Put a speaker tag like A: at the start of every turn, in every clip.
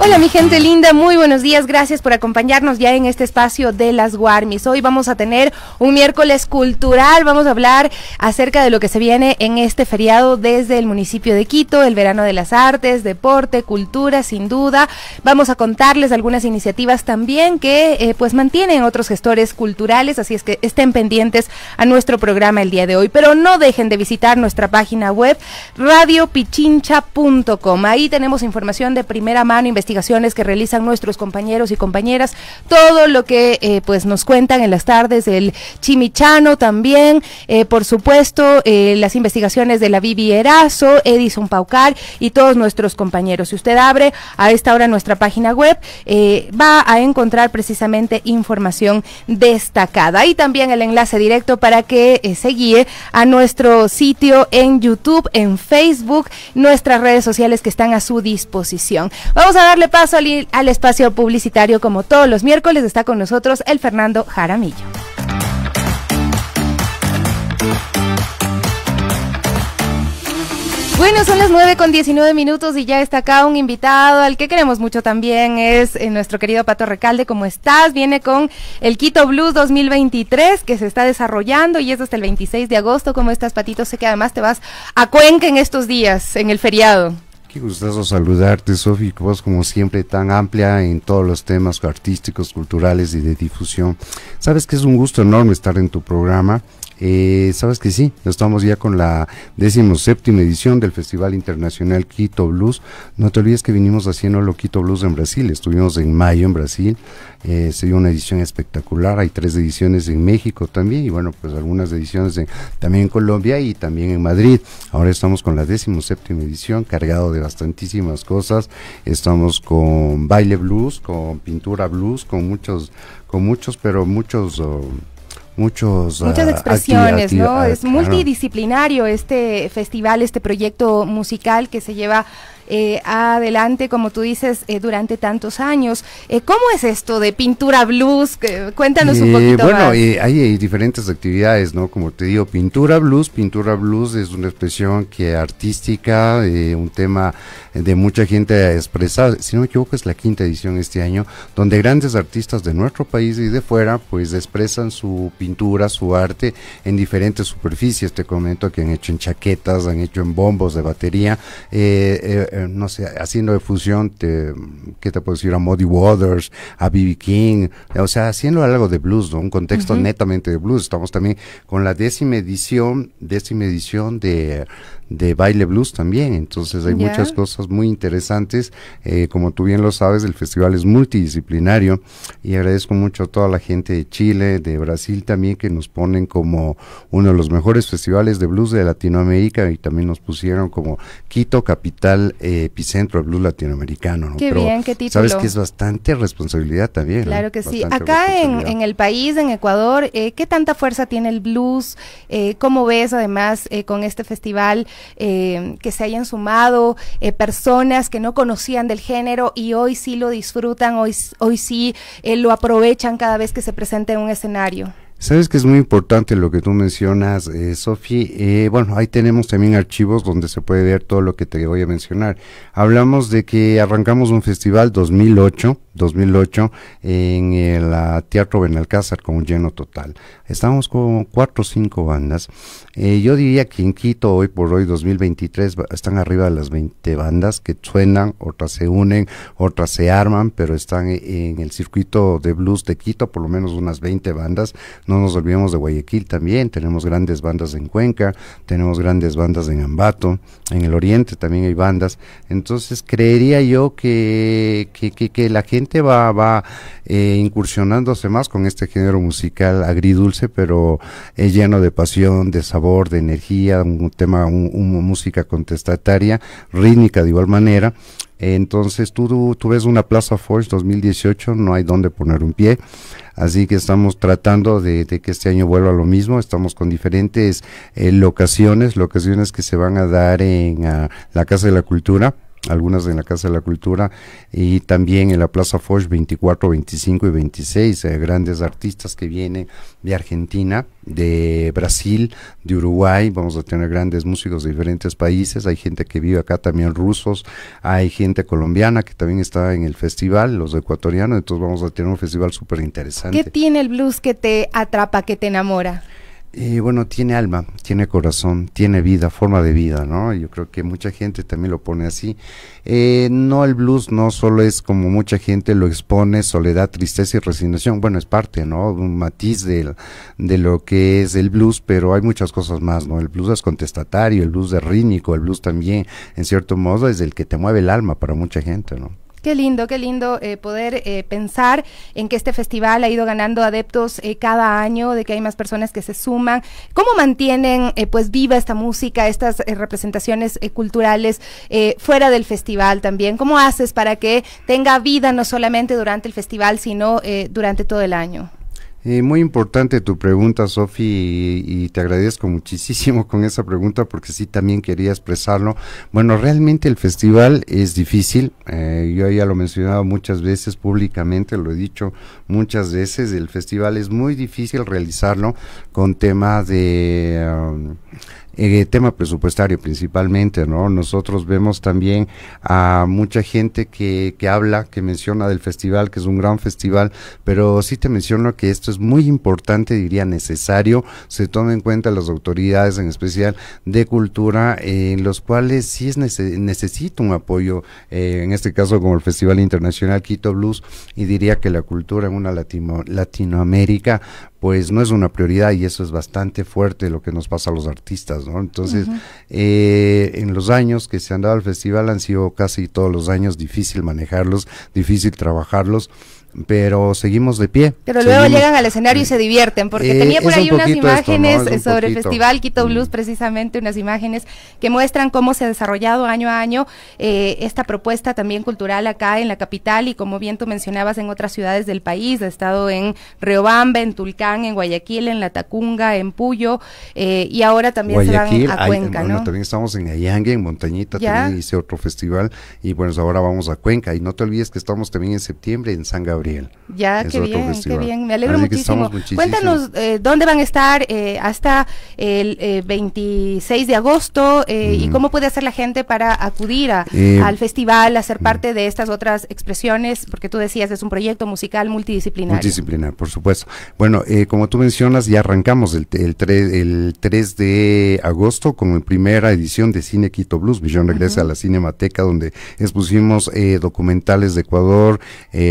A: Hola mi gente linda, muy buenos días, gracias por acompañarnos ya en este espacio de las Guarmis. Hoy vamos a tener un miércoles cultural, vamos a hablar acerca de lo que se viene en este feriado desde el municipio de Quito, el verano de las artes, deporte, cultura, sin duda. Vamos a contarles algunas iniciativas también que eh, pues mantienen otros gestores culturales, así es que estén pendientes a nuestro programa el día de hoy, pero no dejen de visitar nuestra página web radiopichincha.com. Ahí tenemos información de primera mano, investigación investigaciones que realizan nuestros compañeros y compañeras, todo lo que eh, pues nos cuentan en las tardes, del chimichano también, eh, por supuesto, eh, las investigaciones de la Vivi Erazo, Edison Paucar y todos nuestros compañeros. Si usted abre a esta hora nuestra página web, va a encontrar precisamente información destacada. Y también el enlace directo para que se guíe a nuestro sitio en YouTube, en Facebook, nuestras redes sociales que están a su disposición. Vamos a dar le paso al, al espacio publicitario como todos los miércoles está con nosotros el Fernando Jaramillo. Bueno, son las 9 con 19 minutos y ya está acá un invitado al que queremos mucho también, es eh, nuestro querido Pato Recalde. ¿Cómo estás? Viene con el Quito Blues 2023 que se está desarrollando y es hasta el 26 de agosto. ¿Cómo estás, Patito? Sé que además te vas a Cuenca en estos días, en el feriado.
B: Qué gustoso saludarte, Sofi, vos como siempre tan amplia en todos los temas artísticos, culturales y de difusión. Sabes que es un gusto enorme estar en tu programa. Eh, Sabes que sí, estamos ya con la séptima edición del Festival Internacional Quito Blues. No te olvides que vinimos haciendo lo Quito Blues en Brasil, estuvimos en mayo en Brasil, eh, se dio una edición espectacular, hay tres ediciones en México también y bueno, pues algunas ediciones también en Colombia y también en Madrid. Ahora estamos con la séptima edición, cargado de bastantísimas cosas. Estamos con baile blues, con pintura blues, con muchos, con muchos, pero muchos... Oh, muchos eh, muchas expresiones, ¿no? Eh, es
A: multidisciplinario este festival, este proyecto musical que se lleva eh, adelante, como tú dices, eh, durante tantos años. Eh, ¿Cómo es esto de pintura blues? cuéntanos un poquito. Bueno,
B: hay diferentes actividades, ¿no? Como te digo, pintura blues. Pintura blues es una expresión que artística, un tema de mucha gente expresada, Si no me equivoco, es la quinta edición este año, donde grandes artistas de nuestro país y de fuera, pues expresan su pintura, su arte en diferentes superficies. Te comento que han hecho en chaquetas, han hecho en bombos de batería. eh, eh, no sé, haciendo de fusión, te, ¿qué te puedo decir? A Muddy Waters, a B.B. King, eh, o sea, haciendo algo de blues, ¿no? Un contexto netamente de blues. Estamos también con la décima edición, décima edición de de baile blues también. Entonces hay muchas cosas muy interesantes. Eh, como tú bien lo sabes, el festival es multidisciplinario y agradezco mucho a toda la gente de Chile, de Brasil también, que nos ponen como uno de los mejores festivales de blues de Latinoamérica y también nos pusieron como Quito, capital, eh, epicentro del blues latinoamericano. Qué bien, qué título. Sabes que es bastante responsabilidad también. Claro que sí. Acá en, en,
A: el país, en Ecuador, eh, ¿qué tanta fuerza tiene el blues? ¿Cómo ves además con este festival? eh, que se hayan sumado eh, personas que no conocían del género y hoy sí lo disfrutan, hoy, hoy sí eh, lo aprovechan cada vez que se presenta un escenario.
B: Sabes que es muy importante lo que tú mencionas, eh, Sofi. Eh, bueno, ahí tenemos también archivos donde se puede ver todo lo que te voy a mencionar. Hablamos de que arrancamos un festival 2008 2008 en el eh, Teatro Benalcázar con un lleno total. Estamos con cuatro o cinco bandas. Eh, yo diría que en Quito hoy por hoy 2023 están arriba de las 20 bandas que suenan, otras se unen, otras se arman, pero están eh, en el circuito de blues de Quito, por lo menos unas 20 bandas. No nos olvidemos de Guayaquil también, tenemos grandes bandas en Cuenca, tenemos grandes bandas en Ambato, en el Oriente también hay bandas. Entonces creería yo que, que la gente va, eh, incursionándose más con este género musical agridulce, pero es lleno de pasión, de sabor, de energía, un tema, una música contestataria, rítmica de igual manera. Entonces tú, tú ves una Plaza Forge 2018, no hay dónde poner un pie. Así que estamos tratando de, que este año vuelva lo mismo. Estamos con diferentes eh, locaciones, locaciones que se van a dar en ah, la Casa de la Cultura algunas en la Casa de la Cultura y también en la Plaza Foch 24, 25 y 26, hay eh, grandes artistas que vienen de Argentina, de Brasil, de Uruguay, vamos a tener grandes músicos de diferentes países, hay gente que vive acá también rusos, hay gente colombiana que también está en el festival, los ecuatorianos, entonces vamos a tener un festival súper interesante. ¿Qué
A: tiene el blues que te atrapa, que te enamora?
B: bueno, tiene alma, tiene corazón, tiene vida, forma de vida, ¿no? Yo creo que mucha gente también lo pone así. Eh, no, el blues no solo es como mucha gente lo expone, soledad, tristeza y resignación. Bueno, es parte, ¿no? Un matiz del de lo que es el blues, pero hay muchas cosas más, ¿no? El blues es contestatario, el blues es rítmico, el blues también, en cierto modo, es el que te mueve el alma para mucha gente, ¿no?
A: Qué lindo, qué lindo eh, poder eh, pensar en que este festival ha ido ganando adeptos eh, cada año, de que hay más personas que se suman. ¿Cómo mantienen pues viva esta música, estas representaciones culturales fuera del festival también? ¿Cómo haces para que tenga vida no solamente durante el festival, sino durante todo el año?
B: muy importante tu pregunta, Sofi, y, te agradezco muchísimo con esa pregunta porque sí también quería expresarlo. Bueno, realmente el festival es difícil, eh, yo ya lo he mencionado muchas veces públicamente, lo he dicho muchas veces, el festival es muy difícil realizarlo con temas de... Um, eh, tema presupuestario principalmente, ¿no? Nosotros vemos también a mucha gente que, que habla, que menciona del festival, que es un gran festival, pero sí te menciono que esto es muy importante, diría necesario, se tome en cuenta las autoridades, en especial de cultura, en los cuales sí es necesita un apoyo, eh, en este caso como el Festival Internacional Quito Blues, y diría que la cultura en una Latino Latinoamérica pues no es una prioridad y eso es bastante fuerte lo que nos pasa a los artistas, ¿no? Entonces, eh, en los años que se han dado al festival han sido casi todos los años difícil manejarlos, difícil trabajarlos pero seguimos de pie. Pero luego llegan
A: al escenario y se divierten, porque eh, tenía por ahí unas imágenes sobre el Festival Quito mm. Blues, precisamente unas imágenes que muestran cómo se ha desarrollado año a año eh, esta propuesta también cultural acá en la capital y como bien tú mencionabas en otras ciudades del país, ha estado en Riobamba, en Tulcán, en Guayaquil, en La Tacunga, en Puyo eh, y ahora también se van a Cuenca. bueno,
B: también estamos en Ayangue, en Montañita, también hice otro festival y bueno, ahora vamos a Cuenca y no te olvides que estamos también en septiembre en Gabriel.
A: Ya, qué bien, qué bien, me alegro muchísimo. Cuéntanos eh, dónde van a estar eh, hasta el 26 eh, de agosto y cómo puede hacer la gente para acudir al festival, a ser mm. parte de estas otras expresiones, porque tú decías es un proyecto musical multidisciplinar
B: Multidisciplinar, por supuesto. Bueno, como tú mencionas, ya arrancamos el, 3, el 3 de agosto con la primera edición de Cine Quito Blues. Millón regresa a la Cinemateca donde expusimos documentales de Ecuador,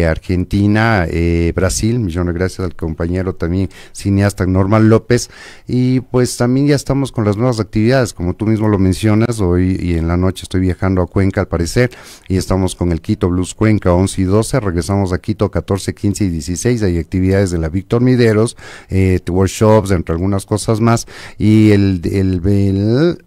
B: Argentina, eh, Brasil. Millones de gracias al compañero también cineasta Norman López. Y pues también ya estamos con las nuevas actividades, como tú mismo lo mencionas. Hoy y en la noche estoy viajando a Cuenca al parecer y estamos con el Quito Blues Cuenca 11 y 12. Regresamos a Quito 14, 15 y 16. Hay actividades de la Víctor Mideros, eh, workshops, entre algunas cosas más. Y el, el, 21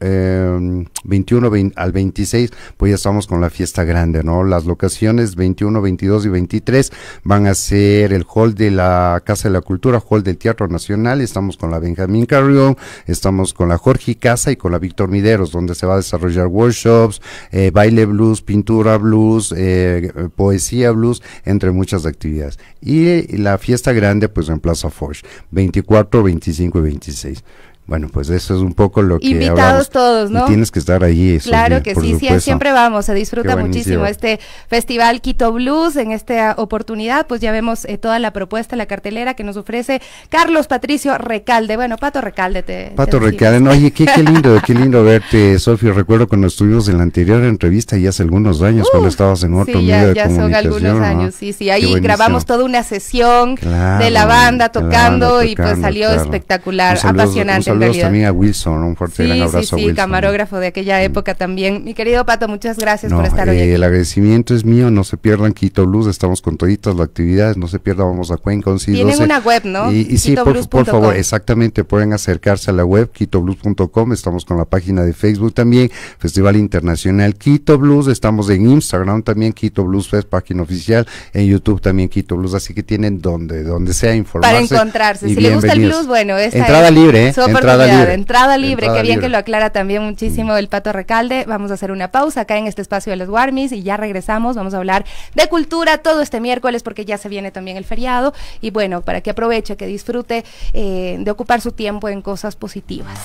B: em, al 26, pues ya estamos con la fiesta grande, ¿no? Las locaciones 21, 22 y 23 van a ser el hall de la Casa de la Cultura, hall del Teatro Nacional, estamos con la Benjamín Carrión, estamos con la Jorge Casa y con la Víctor Mideros, donde se va a desarrollar workshops, eh, baile blues, pintura blues, eh, poesía blues, entre muchas actividades. Y la fiesta grande pues en Plaza Forge, 24, 25 y 26. Bueno, pues eso es un poco lo que Invitados todos, ¿no? tienes que estar ahí claro que sí, siempre
A: vamos. Se disfruta muchísimo este festival Quito Blues. En esta oportunidad, pues ya vemos eh, toda la propuesta, la cartelera que nos ofrece Carlos Patricio Recalde. Bueno, Pato Recalde te. Pato Recalde, no, oye, qué, lindo,
B: qué lindo verte, Sofía. Recuerdo cuando estuvimos en la anterior entrevista y hace algunos años, cuando uh, estabas en otro medio ya, de comunicación. son algunos años, sí,
A: sí. Ahí grabamos toda una sesión de la banda tocando y pues salió espectacular, apasionante. Saludos también
B: a Wilson, un fuerte gran abrazo. Sí, sí, camarógrafo
A: de aquella época también. Mi querido Pato, muchas gracias por estar hoy. Eh,
B: aquí. El agradecimiento es mío, no se pierdan Quito Blues, estamos con toditas las actividades, no se pierdan, vamos a Cuenca. Tienen una web, ¿no? Y, sí, por, favor, exactamente, pueden acercarse a la web quitoblues.com, estamos con la página de Facebook también, Festival Internacional Quito Blues, estamos en Instagram también, Quito Blues Fest, página oficial, en YouTube también Quito Blues, así que tienen donde, donde sea informarse. Para encontrarse, si le gusta el blues, bueno, esta Entrada libre, ¿eh? entrada libre. Entrada libre, qué bien que lo
A: aclara también muchísimo el Pato Recalde. Vamos a hacer una pausa acá en este espacio de los Warmis y ya regresamos. Vamos a hablar de cultura todo este miércoles porque ya se viene también el feriado. Y bueno, para que aproveche, que disfrute eh, de ocupar su tiempo en cosas positivas.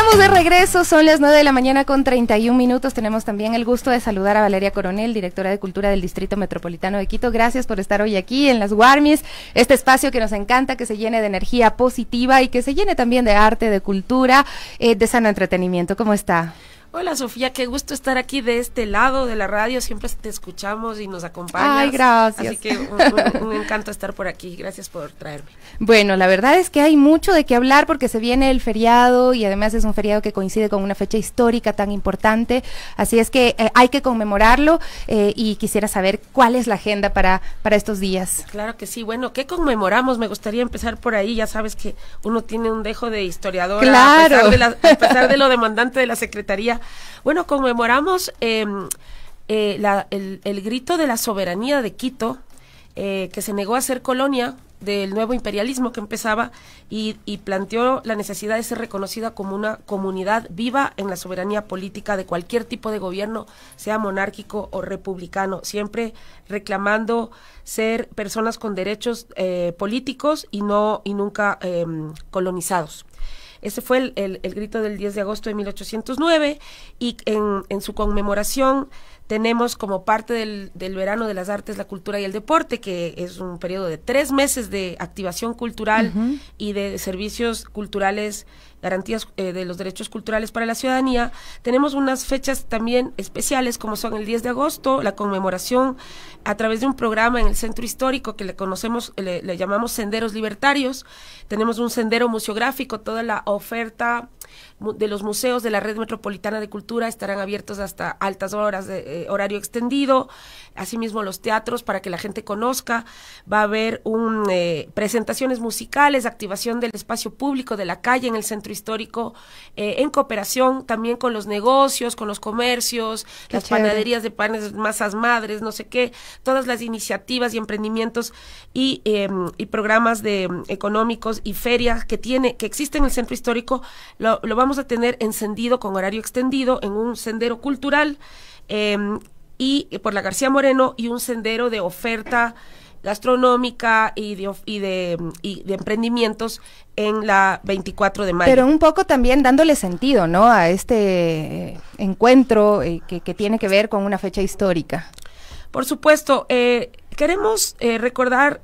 A: Estamos de regreso, son las nueve de la mañana con 31 minutos. Tenemos también el gusto de saludar a Valeria Coronel, directora de Cultura del Distrito Metropolitano de Quito. Gracias por estar hoy aquí en Las warmis este espacio que nos encanta, que se llene de energía positiva y que se llene también de arte, de cultura, eh, de sano entretenimiento. ¿Cómo está?
C: Hola Sofía, qué gusto estar aquí de este lado de la radio, siempre te escuchamos y nos acompañas. Ay, gracias. Así que un, encanto estar por aquí, gracias por traerme.
A: Bueno, la verdad es que hay mucho de qué hablar porque se viene el feriado y además es un feriado que coincide con una fecha histórica tan importante, así es que eh, hay que conmemorarlo eh, y quisiera saber cuál es la agenda para, para estos días.
C: Claro que sí, bueno, ¿qué conmemoramos? Me gustaría empezar por ahí, ya sabes que uno tiene un dejo de historiador claro. a pesar de lo demandante de la Secretaría bueno, conmemoramos em, eh, el, grito de la soberanía de Quito, eh, que se negó a ser colonia del nuevo imperialismo que empezaba y, planteó la necesidad de ser reconocida como una comunidad viva en la soberanía política de cualquier tipo de gobierno, sea monárquico o republicano, siempre reclamando ser personas con derechos eh, políticos y no y nunca em, colonizados. Ese fue el, grito del 10 de agosto de 1809 y en, en su conmemoración tenemos como parte del, verano de las artes, la cultura y el deporte, que es un periodo de tres meses de activación cultural y de servicios culturales, garantías eh, de los derechos culturales para la ciudadanía. Tenemos unas fechas también especiales, como son el 10 de agosto, la conmemoración a través de un programa en el centro histórico que le conocemos, le llamamos Senderos Libertarios, tenemos un sendero museográfico, toda la oferta de los museos de la Red Metropolitana de Cultura estarán abiertos hasta altas horas de eh, horario extendido, asimismo los teatros para que la gente conozca, va a haber un, eh, presentaciones musicales, activación del espacio público de la calle en el centro histórico, eh, en cooperación también con los negocios, con los comercios, las panaderías de panes, masas madres, no sé qué, todas las iniciativas y emprendimientos y, em, y programas de, em, económicos y ferias que tiene, que existe en el centro histórico, lo, vamos a tener encendido con horario extendido en un sendero cultural em, y por la García Moreno y un sendero de oferta gastronómica y de, y de, de, emprendimientos en la 24 de mayo. Pero un
A: poco también dándole sentido, ¿no? A este eh, encuentro eh, que, tiene que ver con una fecha histórica.
C: Por supuesto, eh, queremos recordar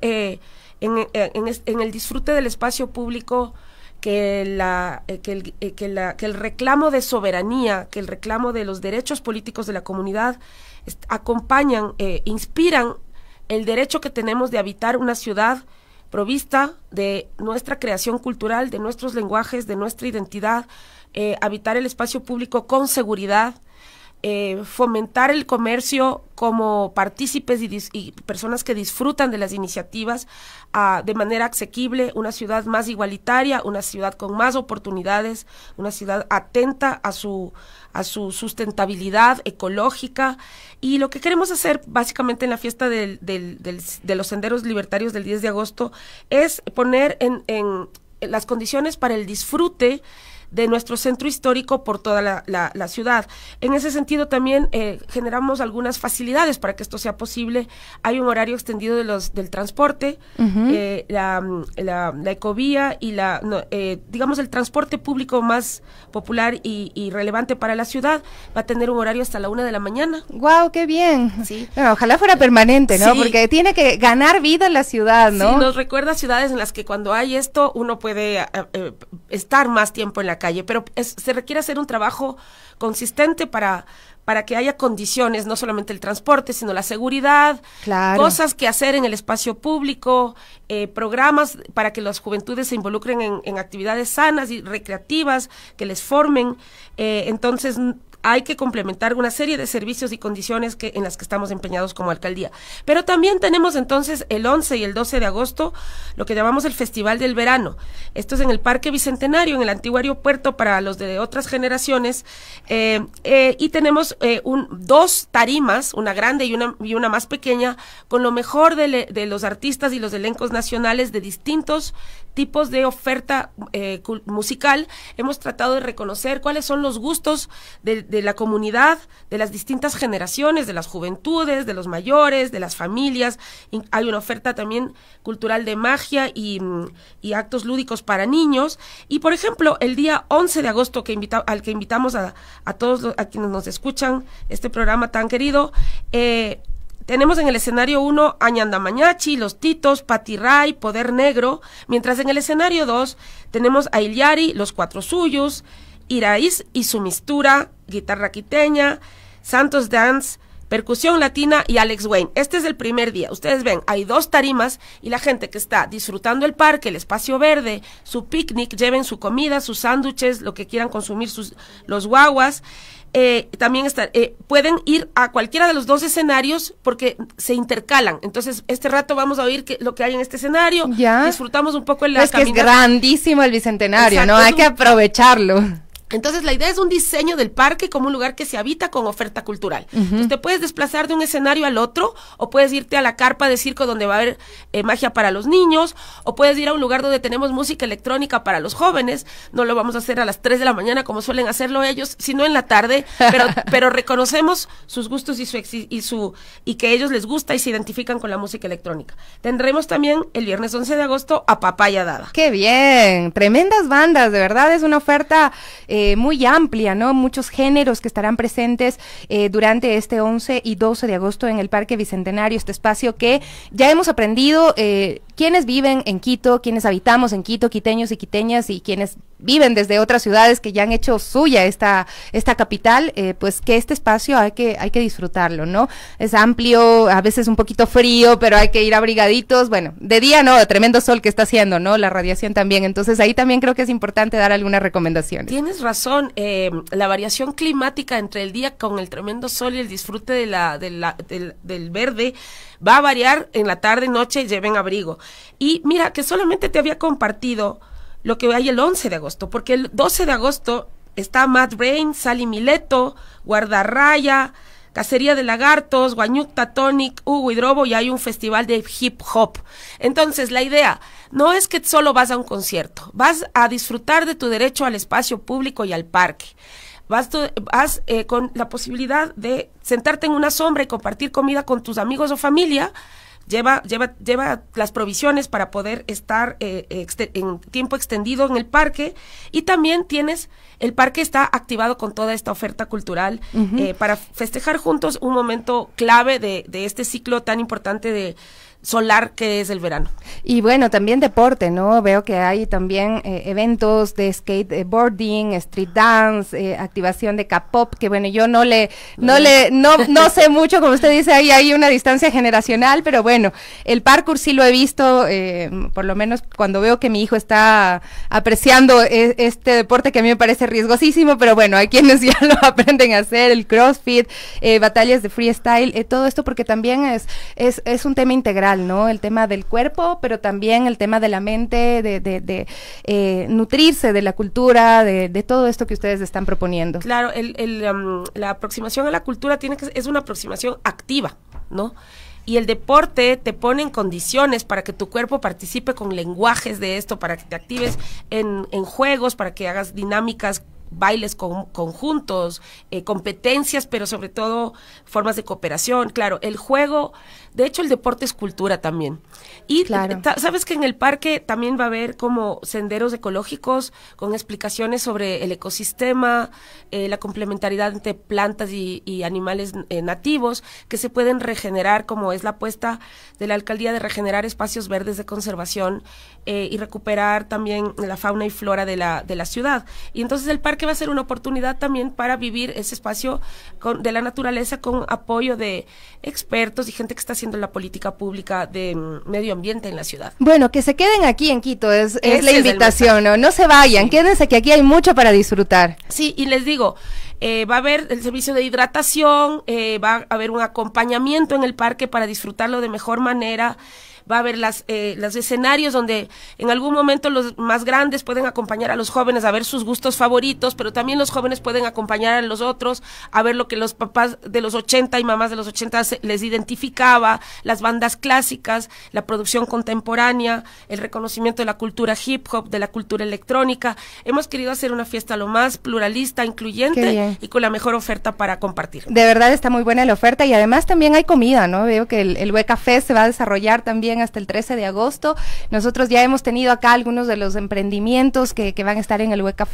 C: eh, en, el disfrute del espacio público que, la, eh, que, el, eh, la, que el reclamo de soberanía, que el reclamo de los derechos políticos de la comunidad acompañan, inspiran el derecho que tenemos de habitar una ciudad provista de nuestra creación cultural, de nuestros lenguajes, de nuestra identidad, habitar el espacio público con seguridad, eh, fomentar el comercio como partícipes y, personas que disfrutan de las iniciativas ah, de manera asequible, una ciudad más igualitaria, una ciudad con más oportunidades, una ciudad atenta a su, a su sustentabilidad ecológica. Y lo que queremos hacer básicamente en la fiesta de los senderos libertarios del 10 de agosto es poner en, en las condiciones para el disfrute de nuestro centro histórico por toda la, ciudad. En ese sentido también eh, generamos algunas facilidades para que esto sea posible. Hay un horario extendido de los, del transporte,
A: eh,
C: la, la, ecovía y la, eh, digamos, el transporte público más popular y, relevante para la ciudad va a tener un horario hasta la una de la mañana.
A: ¡Guau, wow, qué bien! ojalá fuera permanente, ¿no? Porque tiene que ganar vida la ciudad, ¿no? Sí, nos
C: recuerda ciudades en las que cuando hay esto uno puede estar más tiempo en la calle, pero se requiere hacer un trabajo consistente para, para que haya condiciones, no solamente el transporte, sino la seguridad, cosas que hacer en el espacio público, eh, programas para que las juventudes se involucren en, actividades sanas y recreativas, que les formen. Eh, entonces, hay que complementar una serie de servicios y condiciones que, en las que estamos empeñados como alcaldía. Pero también tenemos entonces el 11 y el 12 de agosto lo que llamamos el Festival del Verano. Esto es en el Parque Bicentenario, en el antiguo aeropuerto para los de otras generaciones. Eh, eh, y tenemos eh, dos tarimas, una grande y una, y una más pequeña, con lo mejor de, de los artistas y los elencos nacionales de distintos tipos de oferta eh, musical, hemos tratado de reconocer cuáles son los gustos de, la comunidad, de las distintas generaciones, de las juventudes, de los mayores, de las familias. Y hay una oferta también cultural de magia mm, y, actos lúdicos para niños. Y por ejemplo, el día 11 de agosto que invita, al que invitamos a, a todos los, a quienes nos escuchan este programa tan querido, eh, tenemos en el escenario 1 Mañachi, Los Titos, ray Poder Negro, mientras en el escenario 2 tenemos a Iliari, Los Cuatro Suyos, Iraíz y su mistura, guitarra quiteña, Santos Dance, percusión latina y Alex Wayne. Este es el primer día. Ustedes ven, hay dos tarimas y la gente que está disfrutando el parque, el espacio verde, su picnic, lleven su comida, sus sándwiches, lo que quieran consumir, sus, los guaguas. Eh, también está, eh, pueden ir a cualquiera de los dos escenarios porque se intercalan. Entonces, este rato vamos a oír lo que hay en este escenario. Ya. Disfrutamos un poco el la Es es grandísimo
A: el Bicentenario, ¿no? Hay que aprovecharlo.
C: Entonces la idea es un diseño del parque como un lugar que se habita con oferta cultural. Entonces, te puedes desplazar de un escenario al otro o puedes irte a la carpa de circo donde va a haber eh, magia para los niños o puedes ir a un lugar donde tenemos música electrónica para los jóvenes. No lo vamos a hacer a las 3 de la mañana como suelen hacerlo ellos, sino en la tarde, pero, reconocemos sus gustos y su, y su y que ellos les gusta y se identifican con la música electrónica. Tendremos también el viernes 11 de agosto a Papaya Dada.
A: Qué bien, tremendas bandas, de verdad es una oferta eh, muy amplia, ¿no? Muchos géneros que estarán presentes eh, durante este 11 y 12 de agosto en el Parque Bicentenario, este espacio que ya hemos aprendido. Eh, quienes viven en Quito, quienes habitamos en Quito, quiteños y quiteñas y quienes viven desde otras ciudades que ya han hecho suya esta, esta capital, eh, pues que este espacio hay que, hay que disfrutarlo, ¿no? Es amplio, a veces un poquito frío, pero hay que ir abrigaditos. Bueno, de día no, tremendo sol que está haciendo, ¿no? La radiación también. Entonces ahí también creo que es importante dar algunas recomendaciones.
C: Tienes razón, eh, la variación climática entre el día con el tremendo sol y el disfrute de la, de la, del, del verde Va a variar en la tarde, noche, lleven abrigo. Y mira, que solamente te había compartido lo que hay el 11 de agosto, porque el 12 de agosto está Matt Brain, Sally Mileto, Guardarraya, Cacería de Lagartos, Guanyu Tonic, Hugo Drobo, y hay un festival de hip hop. Entonces, la idea no es que solo vas a un concierto, vas a disfrutar de tu derecho al espacio público y al parque vas, eh, con la posibilidad de sentarte en una sombra y compartir comida con tus amigos o familia, lleva, lleva, lleva las provisiones para poder estar eh, en tiempo extendido en el parque y también tienes, el parque está activado con toda esta oferta cultural eh, para festejar juntos un momento clave de, de este ciclo tan importante de solar que es el verano.
A: Y bueno, también deporte, ¿no? Veo que hay también eh, eventos de skateboarding, eh, street dance, eh, activación de K-pop, que bueno, yo no le, no le, no, no sé mucho, como usted dice, ahí hay una distancia generacional, pero bueno, el parkour sí lo he visto, por lo menos cuando veo que mi hijo está apreciando e, este deporte que a mí me parece riesgosísimo, pero bueno, hay quienes ya lo aprenden a hacer, el crossfit, batallas de freestyle, todo esto porque también es, es, es un tema integral ¿no? El tema del cuerpo, pero también el tema de la mente, de, eh, nutrirse de la cultura, de, todo esto que ustedes están proponiendo.
C: Claro, um, la aproximación a la cultura tiene que, es una aproximación activa, ¿no? y el deporte te pone en condiciones para que tu cuerpo participe con lenguajes de esto, para que te actives en, juegos, para que hagas dinámicas bailes con, conjuntos, eh, competencias, pero sobre todo formas de cooperación. Claro, el juego de hecho, el deporte es cultura también. Y sabes que en el parque también va a haber como senderos ecológicos con explicaciones sobre el ecosistema, eh, la complementariedad entre plantas y, animales eh, nativos que se pueden regenerar, como es la apuesta de la alcaldía de regenerar espacios verdes de conservación eh, y recuperar también la fauna y flora de la, de la ciudad. Y entonces el parque va a ser una oportunidad también para vivir ese espacio con, de la naturaleza con apoyo de expertos y gente que está haciendo la política pública de mm, medio ambiente en la ciudad.
A: Bueno, que se queden aquí en Quito, es, la invitación, ¿no? No se vayan, quédense que aquí hay mucho para disfrutar.
C: Sí, y les digo, eh, va a haber el servicio de hidratación, eh, va a haber un acompañamiento en el parque para disfrutarlo de mejor manera va a haber las, eh, los escenarios donde en algún momento los más grandes pueden acompañar a los jóvenes a ver sus gustos favoritos, pero también los jóvenes pueden acompañar a los otros a ver lo que los papás de los 80 y mamás de los 80 les identificaba, las bandas clásicas, la producción contemporánea, el reconocimiento de la cultura hip hop, de la cultura electrónica. Hemos querido hacer una fiesta lo más pluralista, incluyente y con la mejor oferta para compartir. De
A: verdad está muy buena la oferta y además también hay comida, ¿no? Veo que el, el se va a desarrollar también hasta el 13 de agosto. Nosotros ya hemos tenido acá algunos de los emprendimientos que, que van a estar en el Hueca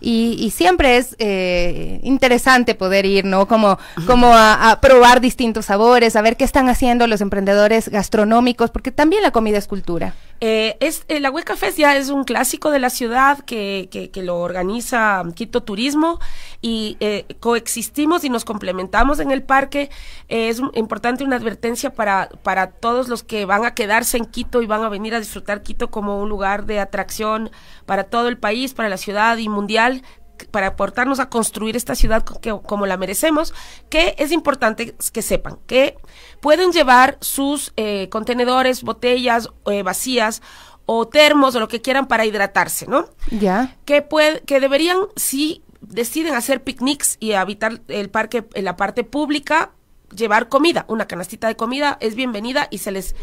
A: y, siempre es eh, interesante poder ir, ¿no? Como, como a, probar distintos sabores, a ver qué están haciendo los emprendedores gastronómicos, porque también la comida es cultura.
C: Eh, es, eh, la Hueca Fest ya es un clásico de la ciudad que, que, lo organiza Quito Turismo y eh, coexistimos y nos complementamos en el parque. es importante una advertencia para, para todos los que van a quedarse en Quito y van a venir a disfrutar Quito como un lugar de atracción para todo el país, para la ciudad y mundial para aportarnos a construir esta ciudad como la merecemos, que es importante que sepan que pueden llevar sus eh, contenedores, botellas eh, vacías o termos o lo que quieran para hidratarse, ¿no? Ya. Que, que deberían, si deciden hacer picnics y habitar el parque en la parte pública, llevar comida. Una canastita de comida es bienvenida y se les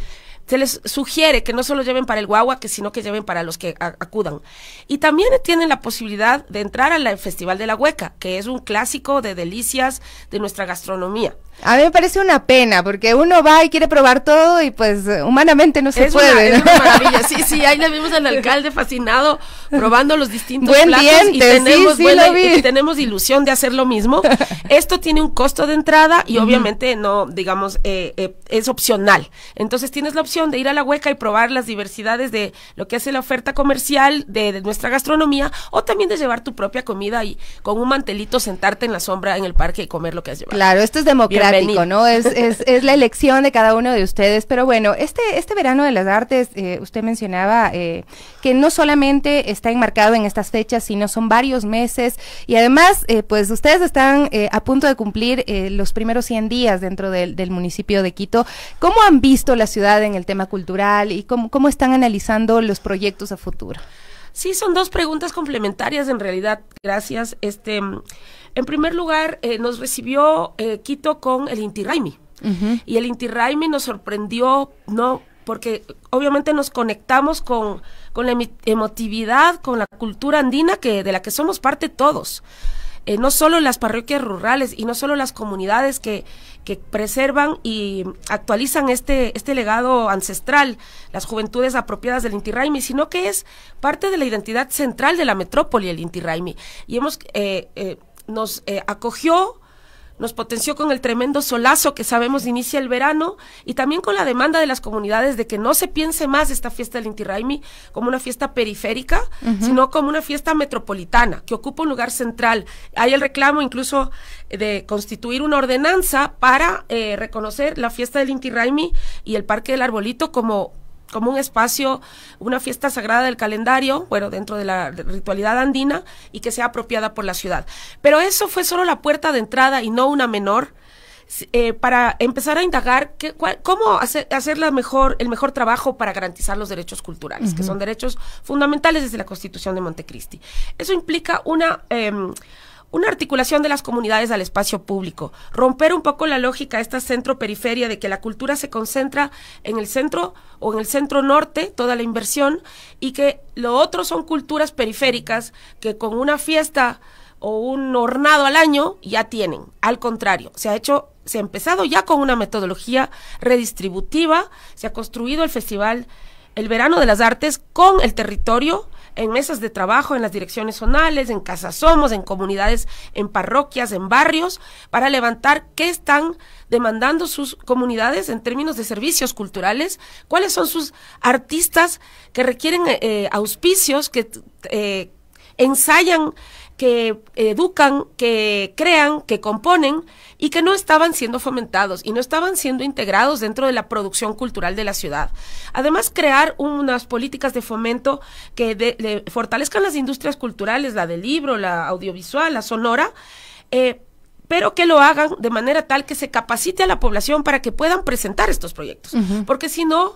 C: se les sugiere que no solo lleven para el guagua, que sino que lleven para los que acudan. Y también tienen la posibilidad de entrar al Festival de la Hueca, que es un clásico de delicias de nuestra gastronomía.
A: A mí me parece una pena, porque uno va y quiere probar todo y pues humanamente no se puede. es una maravilla,
C: sí, sí, ahí le vimos al alcalde fascinado probando los distintos Buen platos y, tenemos ilusión de hacer lo mismo. Esto tiene un costo de entrada y obviamente no, digamos, eh, eh, es opcional. Entonces tienes la opción de ir a la hueca y probar las diversidades de lo que hace la oferta comercial de, nuestra gastronomía o también de llevar tu propia comida y con un mantelito sentarte en la sombra en el parque y comer lo que has llevado. Claro, esto es democrático, ¿no? Es, es,
A: la elección de cada uno de ustedes, pero bueno, este, este verano de las artes, eh, usted mencionaba eh, que no solamente está enmarcado en estas fechas, sino son varios meses y además, eh, pues ustedes están a punto de cumplir los primeros 100 días dentro del, del municipio de Quito. ¿Cómo han visto la ciudad en el tema cultural y cómo, están analizando los proyectos a futuro.
C: Sí, son dos preguntas complementarias en realidad. Gracias. Este, en primer lugar, eh, nos recibió eh, Quito con el Inti Raimi. Y el Inti Raimi nos sorprendió, ¿no? Porque obviamente nos conectamos con, con la emotividad, con la cultura andina que, de la que somos parte todos. Eh, no solo las parroquias rurales y no solo las comunidades que, que preservan y actualizan este, este legado ancestral, las juventudes apropiadas del Inti Raimi, sino que es parte de la identidad central de la metrópoli, el Inti Raimi. Y hemos, eh, eh, nos acogió nos potenció con el tremendo solazo que sabemos inicia el verano y también con la demanda de las comunidades de que no se piense más esta fiesta del Inti Raimi como una fiesta periférica, sino como una fiesta metropolitana que ocupa un lugar central. Hay el reclamo incluso de constituir una ordenanza para eh, reconocer la fiesta del Inti Raimi y el Parque del Arbolito como como un espacio, una fiesta sagrada del calendario, bueno, dentro de la ritualidad andina y que sea apropiada por la ciudad. Pero eso fue solo la puerta de entrada y no una menor. Eh, para empezar a indagar cómo hacer el mejor trabajo para garantizar los derechos culturales, que son derechos fundamentales desde la Constitución de Montecristi. Eso implica una... Em, una articulación de las comunidades al espacio público, romper un poco la lógica de esta centro-periferia de que la cultura se concentra en el centro o en el centro norte, toda la inversión, y que lo otro son culturas periféricas que con una fiesta o un hornado al año ya tienen. Al contrario, se ha hecho se ha empezado ya con una metodología redistributiva, se ha construido el festival el verano de las artes con el territorio en mesas de trabajo, en las direcciones zonales, en casas somos, en comunidades, en parroquias, en barrios, para levantar qué están demandando sus comunidades en términos de servicios culturales, cuáles son sus artistas que requieren eh, eh, auspicios, que eh, ensayan que educan, que crean, que componen y que no estaban siendo fomentados y no estaban siendo integrados dentro de la producción cultural de la ciudad. Además, crear unas políticas de fomento que fortalezcan las industrias culturales, la del libro, la audiovisual, la sonora. Eh, pero que lo hagan de manera tal que se capacite a la población para que puedan presentar estos proyectos. Porque si no,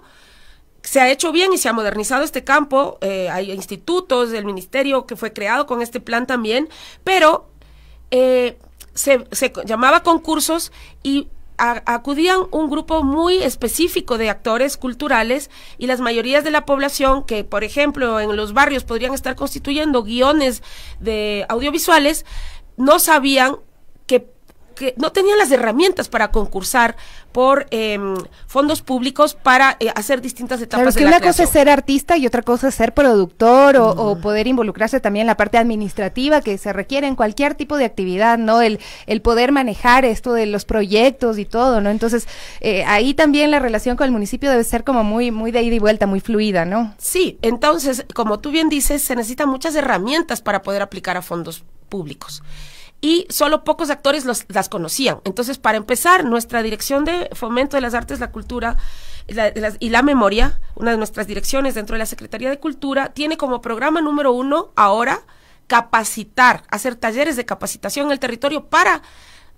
C: se ha hecho bien y se ha modernizado este campo, eh, hay institutos del ministerio que fue creado con este plan también, pero eh, se, llamaba concursos y acudían un grupo muy específico de actores culturales y las mayorías de la población que, por ejemplo, en los barrios podrían estar constituyendo guiones de audiovisuales, no sabían que no tenían las herramientas para concursar por em, fondos públicos para eh, hacer distintas etapas que una cosa es
A: ser artista y otra cosa es ser productor o, poder involucrarse también en la parte administrativa que se requiere en cualquier tipo de actividad, ¿no? El, poder manejar esto de los proyectos y todo, ¿no? Entonces, eh, ahí también la relación con el municipio debe ser como muy, muy de ida y vuelta, muy fluida, ¿no? Sí,
C: entonces, como tú bien dices, se necesitan muchas herramientas para poder aplicar a fondos públicos y solo pocos actores los, las conocían. Entonces, para empezar, nuestra dirección de fomento de las artes, la cultura y la memoria, una de nuestras direcciones dentro de la Secretaría de Cultura, tiene como programa número uno ahora capacitar, hacer talleres de capacitación en el territorio para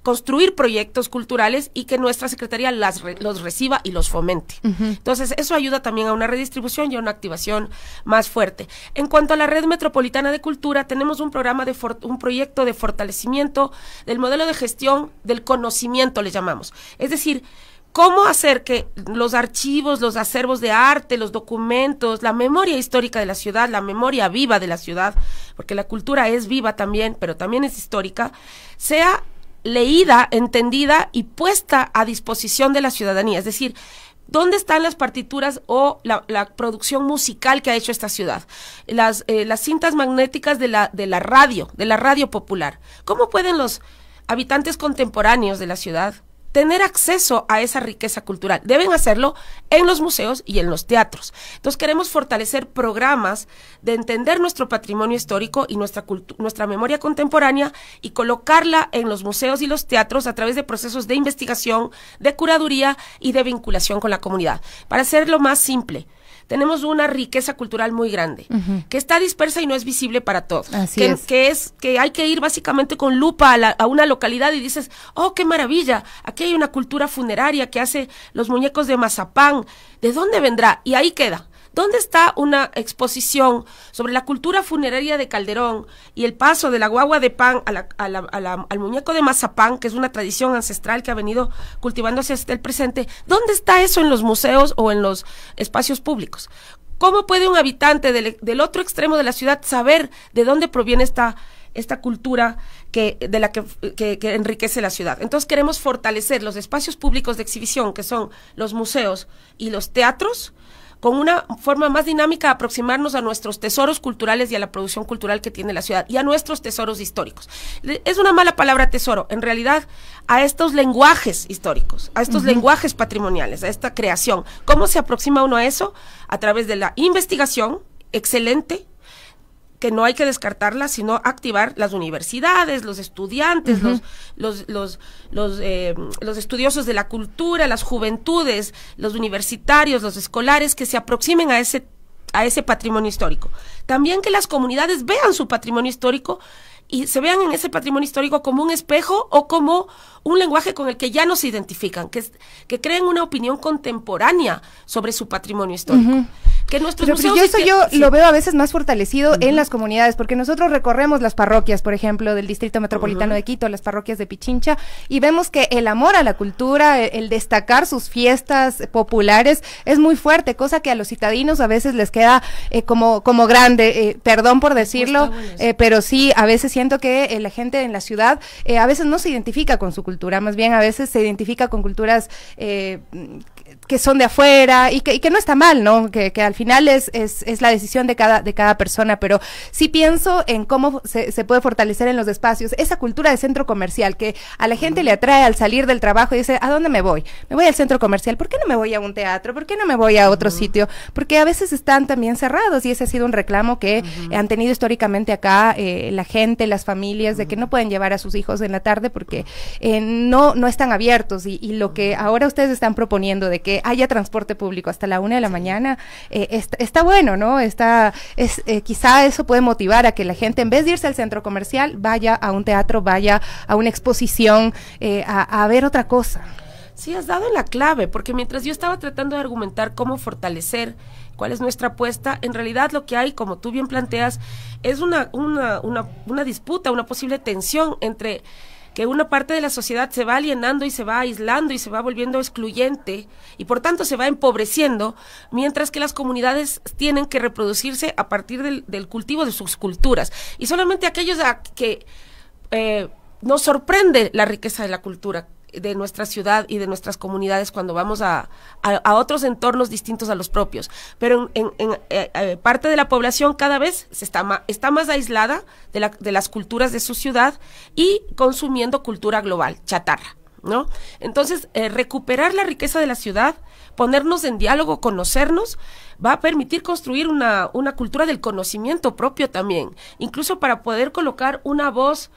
C: construir proyectos culturales y que nuestra Secretaría las los reciba y los fomente. Entonces, eso ayuda también a una redistribución y a una activación más fuerte. En cuanto a la Red Metropolitana de Cultura, tenemos un programa de un proyecto de fortalecimiento del modelo de gestión del conocimiento, le llamamos. Es decir, cómo hacer que los archivos, los acervos de arte, los documentos, la memoria histórica de la ciudad, la memoria viva de la ciudad, porque la cultura es viva también, pero también es histórica, sea leída, entendida y puesta a disposición de la ciudadanía. Es decir, ¿Dónde están las partituras o la, producción musical que ha hecho esta ciudad? Las, eh, las cintas magnéticas de la, de la radio, de la radio popular. ¿Cómo pueden los habitantes contemporáneos de la ciudad tener acceso a esa riqueza cultural. Deben hacerlo en los museos y en los teatros. Entonces queremos fortalecer programas de entender nuestro patrimonio histórico y nuestra, nuestra memoria contemporánea y colocarla en los museos y los teatros a través de procesos de investigación, de curaduría y de vinculación con la comunidad. Para hacerlo más simple, tenemos una riqueza cultural muy grande, que está dispersa y no es visible para todos. que, es. que es. Que hay que ir básicamente con lupa a, a, una localidad y dices, oh, qué maravilla, aquí hay una cultura funeraria que hace los muñecos de mazapán, ¿de dónde vendrá? Y ahí queda. ¿Dónde está una exposición sobre la cultura funeraria de Calderón y el paso de la guagua de pan al muñeco de mazapán, que es una tradición ancestral que ha venido cultivándose hasta el presente? ¿Dónde está eso en los museos o en los espacios públicos? ¿Cómo puede un habitante del, otro extremo de la ciudad saber de dónde proviene esta cultura de la que, enriquece la ciudad. Entonces queremos fortalecer los espacios públicos de exhibición, que son los museos y los teatros, con una forma más dinámica de aproximarnos a nuestros tesoros culturales y a la producción cultural que tiene la ciudad y a nuestros tesoros históricos. Es una mala palabra tesoro, en realidad a estos lenguajes históricos, a estos lenguajes patrimoniales, a esta creación. ¿Cómo se aproxima uno a eso? A través de la investigación excelente que no hay que descartarla, sino activar las universidades, los estudiantes, los, los, los, eh, los, estudiosos de la cultura, las juventudes, los universitarios, los escolares, que se aproximen a ese, a ese patrimonio histórico. También que las comunidades vean su patrimonio histórico y se vean en ese patrimonio histórico como un espejo o como un lenguaje con el que ya no se identifican, que, que creen una opinión contemporánea sobre su patrimonio histórico. Pues, que yo eso yo lo veo a veces
A: más fortalecido en las comunidades, porque nosotros recorremos las parroquias, por ejemplo, del Distrito Metropolitano de Quito, las parroquias de Pichincha, y vemos que el amor a la cultura, e, el, destacar sus fiestas populares es muy fuerte, cosa que a los citadinos a veces les queda eh, como, como grande, eh, perdón por decirlo, eh, pero sí, a veces siento que la gente en la ciudad a veces no se identifica con su cultura, más bien a veces se identifica con culturas que son de afuera y que, y que no está mal, ¿no? Que, que al final es, es, es, la decisión de cada, de cada persona, pero sí pienso en cómo se, se, puede fortalecer en los espacios esa cultura de centro comercial que a la gente le atrae al salir del trabajo y dice, ¿a dónde me voy? Me voy al centro comercial, ¿por qué no me voy a un teatro? ¿Por qué no me voy a otro sitio? Porque a veces están también cerrados y ese ha sido un reclamo que han tenido históricamente acá eh, la gente, las familias, de que no pueden llevar a sus hijos en la tarde porque eh, no, no están abiertos y, y lo que ahora ustedes están proponiendo de que haya transporte público hasta la una de la mañana, eh, está, bueno, ¿no? Está, es, eh, quizá eso puede motivar a que la gente, en vez de irse al centro comercial, vaya a un teatro, vaya a una exposición, eh, a, ver otra cosa. Sí, has dado la clave,
C: porque mientras yo estaba tratando de argumentar cómo fortalecer, cuál es nuestra apuesta, en realidad lo que hay, como tú bien planteas, es una, una, una, una disputa, una posible tensión entre que una parte de la sociedad se va alienando y se va aislando y se va volviendo excluyente y por tanto se va empobreciendo, mientras que las comunidades tienen que reproducirse a partir del, cultivo de sus culturas. Y solamente aquellos a que eh, nos sorprende la riqueza de la cultura, de nuestra ciudad y de nuestras comunidades cuando vamos a, a, otros entornos distintos a los propios. Pero en, eh, eh, parte de la población cada vez se está, está más aislada de, la, de las culturas de su ciudad y consumiendo cultura global, chatarra. ¿no? Entonces, eh, recuperar la riqueza de la ciudad, ponernos en diálogo, conocernos, va a permitir construir una, una cultura del conocimiento propio también, incluso para poder colocar una voz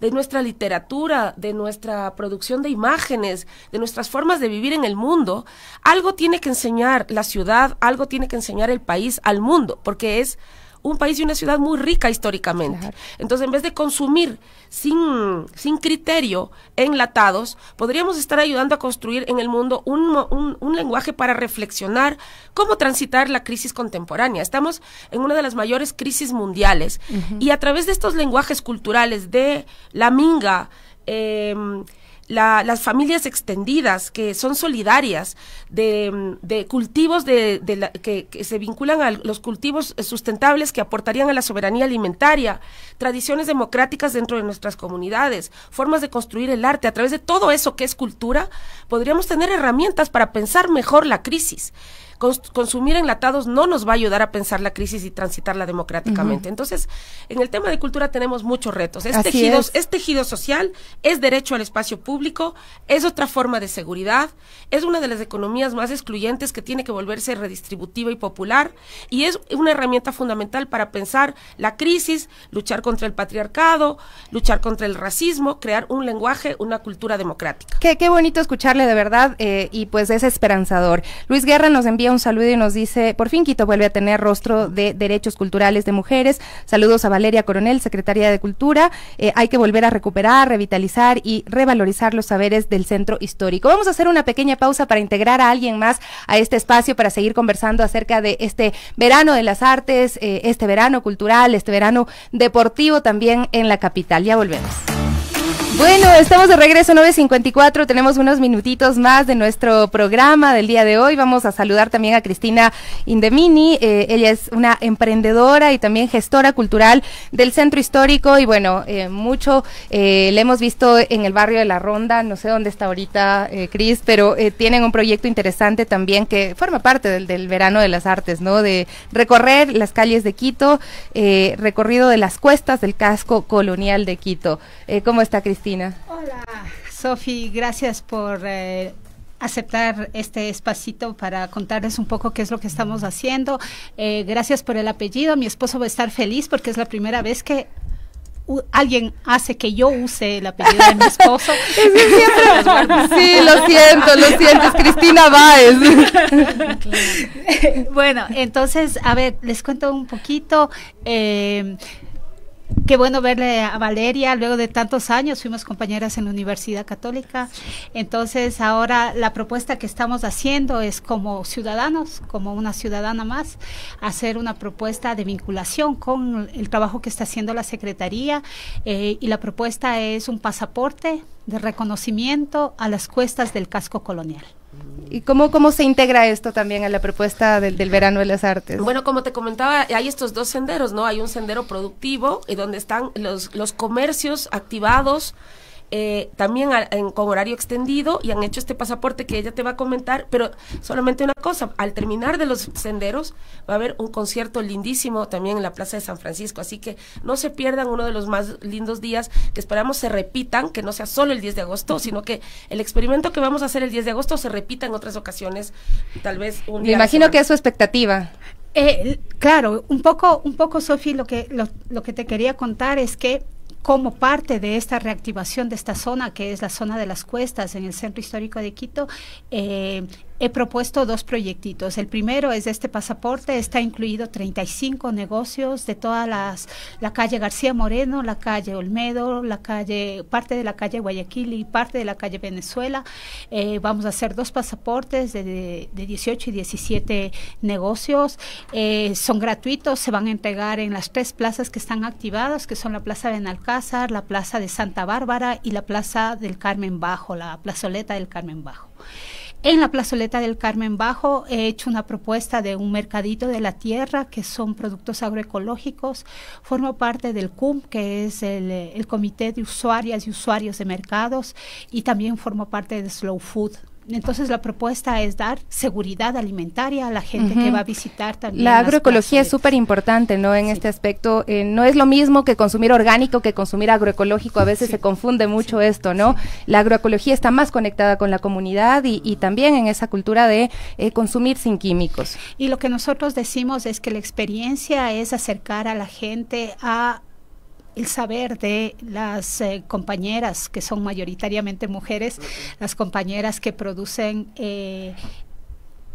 C: de nuestra literatura, de nuestra producción de imágenes, de nuestras formas de vivir en el mundo, algo tiene que enseñar la ciudad, algo tiene que enseñar el país al mundo, porque es un país y una ciudad muy rica históricamente. Entonces, en vez de consumir sin, criterio enlatados, podríamos estar ayudando a construir en el mundo un, lenguaje para reflexionar cómo transitar la crisis contemporánea. Estamos en una de las mayores crisis mundiales y a través de estos lenguajes culturales de la minga, em, las familias extendidas que son solidarias de, cultivos de, que, se vinculan a los cultivos sustentables que aportarían a la soberanía alimentaria, tradiciones democráticas dentro de nuestras comunidades, formas de construir el arte, a través de todo eso que es cultura, podríamos tener herramientas para pensar mejor la crisis consumir enlatados no nos va a ayudar a pensar la crisis y transitarla democráticamente. Entonces, en el tema de cultura tenemos muchos retos. Es tejido, social, es derecho al espacio público, es otra forma de seguridad, es una de las economías más excluyentes que tiene que volverse redistributiva y popular, y es una herramienta fundamental para pensar la crisis, luchar contra el patriarcado, luchar contra el racismo, crear un lenguaje, una cultura democrática.
A: Qué, bonito escucharle de verdad eh, y pues es esperanzador. Luis Guerra nos envía un saludo y nos dice, por fin Quito vuelve a tener rostro de derechos culturales de mujeres. Saludos a Valeria Coronel, secretaria de Cultura. Eh, hay que volver a recuperar, revitalizar y revalorizar los saberes del centro histórico. Vamos a hacer una pequeña pausa para integrar a alguien más a este espacio para seguir conversando acerca de este verano de las artes, eh, este verano cultural, este verano deportivo también en la capital. Ya volvemos. Bueno, estamos de regreso 9.54, tenemos unos minutitos más de nuestro programa del día de hoy. Vamos a saludar también a Cristina Indemini, eh, ella es una emprendedora y también gestora cultural del centro histórico y bueno, eh, mucho eh, le hemos visto en el barrio de La Ronda, no sé dónde está ahorita Cris, pero tienen un proyecto interesante también que forma parte del, del, verano de las artes, ¿no? De recorrer las calles de Quito, recorrido de las cuestas del casco colonial de Quito. ¿Cómo está Cristina? Hola,
D: Sofi, gracias por eh, aceptar este espacito para contarles un poco qué es lo que estamos haciendo. Eh, gracias por el apellido. Mi esposo va a estar feliz porque es la primera vez que alguien hace que yo use el apellido de mi esposo. sí, lo siento, lo siento, es Cristina Báez. bueno, entonces, a ver, les cuento un poquito. Eh, Qué bueno verle a Valeria, luego de tantos años fuimos compañeras en la Universidad Católica. Entonces ahora la propuesta que estamos haciendo es como ciudadanos, como una ciudadana más, hacer una propuesta de vinculación con el trabajo que está haciendo la Secretaría eh, y la propuesta es un pasaporte de reconocimiento a las cuestas del casco colonial.
A: ¿Y cómo, cómo se integra esto también a la propuesta del, del, verano de las artes? Bueno,
D: como te comentaba, hay
C: estos dos senderos, ¿no? Hay un sendero productivo y eh, donde están los, los comercios activados eh, también en, con horario extendido y han hecho este pasaporte que ella te va a comentar, pero solamente una cosa, al terminar de los senderos va a haber un concierto lindísimo también en la Plaza de San Francisco, así que no se pierdan uno de los más lindos días que esperamos se repitan, que no sea solo el 10 de agosto, sino que el experimento que vamos a hacer el 10 de agosto se repita en otras ocasiones, tal vez un día Me imagino que es
A: su expectativa. Eh, claro, un poco,
D: un poco, Sofi, lo que lo que te quería contar es que como parte de esta reactivación de esta zona, que es la zona de las cuestas en el centro histórico de Quito, eh, he propuesto dos proyectitos. El primero es este pasaporte, está incluido 35 negocios de todas las, la calle García Moreno, la calle Olmedo, la calle, parte de la calle Guayaquil y parte de la calle Venezuela. Eh, vamos a hacer dos pasaportes de, 18 y 17 negocios. Eh, son gratuitos, se van a entregar en las tres plazas que están activadas, que son la Plaza Benalcázar, la Plaza de Santa Bárbara y la Plaza del Carmen Bajo, la plazoleta del Carmen Bajo. En la plazoleta del Carmen Bajo he hecho una propuesta de un mercadito de la tierra, que son productos agroecológicos. Formo parte del CUM, que es eh, el, Comité de Usuarias y Usuarios de Mercados, y también formo parte de Slow Food, entonces la propuesta es dar seguridad alimentaria a la gente que va a visitar también. La agroecología es
A: súper importante, ¿no? En este aspecto, eh, no es lo mismo que consumir orgánico que consumir agroecológico, a veces se confunde mucho esto, ¿no? La agroecología está más conectada con la comunidad y, también en esa cultura de eh, consumir sin químicos.
D: Y lo que nosotros decimos es que la experiencia es acercar a la gente a el saber de las eh, compañeras que son mayoritariamente mujeres, las compañeras que producen eh,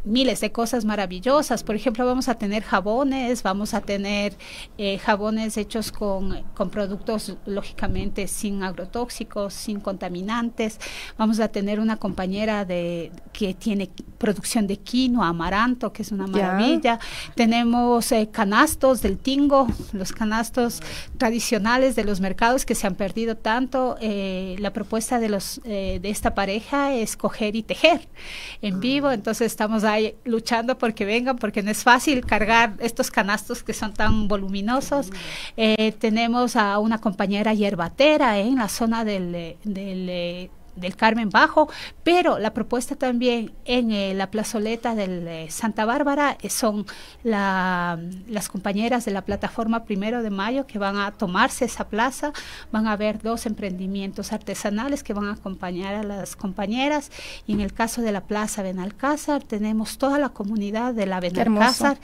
D: miles de cosas maravillosas. Por ejemplo, vamos a tener jabones, vamos a tener eh, jabones hechos con, con, productos, lógicamente, sin agrotóxicos, sin contaminantes. Vamos a tener una compañera de, que tiene producción de quinoa, amaranto, que es una maravilla. Tenemos eh, canastos del tingo, los canastos tradicionales de los mercados que se han perdido tanto. Eh, la propuesta de, los, de esta pareja es coger y tejer en ah. vivo. Entonces, estamos a luchando porque vengan, porque no es fácil cargar estos canastos que son tan voluminosos. Mm. Eh, tenemos a una compañera hierbatera eh, en la zona del eh, del Carmen Bajo, pero la propuesta también en eh, la plazoleta de eh, Santa Bárbara eh, son las compañeras de la plataforma Primero de Mayo que van a tomarse esa plaza, van a haber dos emprendimientos artesanales que van a acompañar a las compañeras y en el caso de la plaza Benalcázar tenemos toda la comunidad de la Benalcázar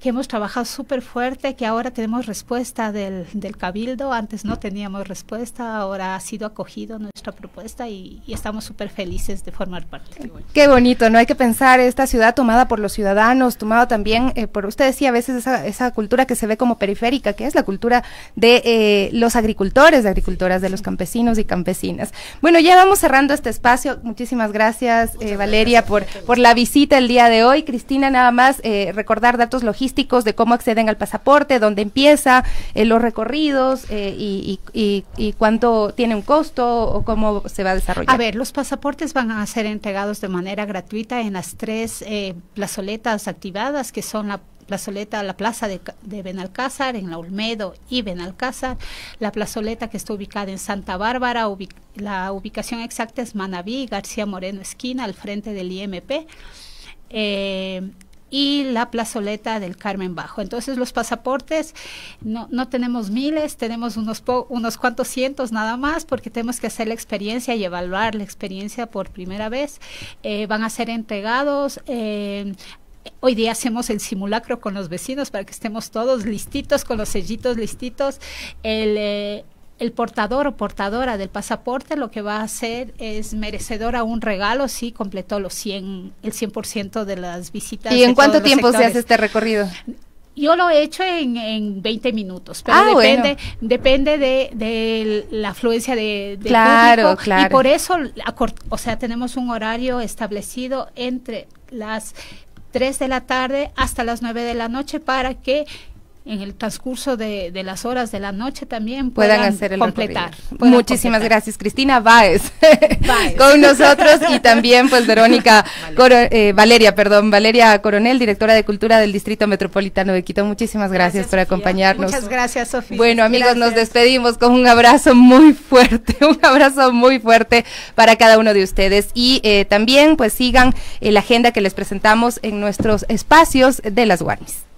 D: que hemos trabajado súper fuerte, que ahora tenemos respuesta del, del cabildo, antes no teníamos respuesta, ahora ha sido acogido nuestra propuesta y y, estamos súper felices de formar parte.
A: Qué bonito, ¿no? Hay que pensar esta ciudad tomada por los ciudadanos, tomada también eh, por ustedes y a veces esa, cultura que se ve como periférica, que es la cultura de eh, los agricultores, de agricultoras, de los campesinos y campesinas. Bueno, ya vamos cerrando este espacio. Muchísimas gracias, eh, Valeria, por, por la visita el día de hoy. Cristina, nada más recordar datos logísticos de cómo acceden al pasaporte, dónde empieza, los recorridos y cuánto tiene un costo o cómo se va a desarrollar. Ah, a ver, los pasaportes van a ser entregados de manera gratuita en las
D: tres eh, plazoletas activadas, que son la plazoleta, la plaza de, Benalcázar, en la Olmedo y Benalcázar, la plazoleta que está ubicada en Santa Bárbara, la ubicación exacta es Manaví, García Moreno, esquina, al frente del IMP. Eh, y la plazoleta del Carmen Bajo. Entonces los pasaportes no, tenemos miles, tenemos unos, unos cuantos cientos nada más porque tenemos que hacer la experiencia y evaluar la experiencia por primera vez. Eh, van a ser entregados. Eh, hoy día hacemos el simulacro con los vecinos para que estemos todos listitos, con los sellitos listitos. El, eh, el portador o portadora del pasaporte lo que va a hacer es merecedor a un regalo si completó los 100, el 100% de las visitas. ¿Y en cuánto tiempo se hace este recorrido? Yo lo he hecho en, 20 minutos, pero ah, depende, depende de, la afluencia de, claro, público, claro. Y por eso, o sea, tenemos un horario establecido entre las 3 de la tarde hasta las 9 de la noche para que en el transcurso de, las horas de la noche también puedan, hacer el completar.
A: Muchísimas gracias, Cristina Báez, con nosotros y también pues Verónica, eh, Valeria. perdón, Valeria Coronel, directora de Cultura del Distrito Metropolitano de Quito. Muchísimas gracias, por acompañarnos. Muchas gracias, Sofía. Bueno, amigos, nos despedimos con un abrazo muy fuerte, un abrazo muy fuerte para cada uno de ustedes y eh, también pues sigan eh, la agenda que les presentamos en nuestros espacios de las Guarnis.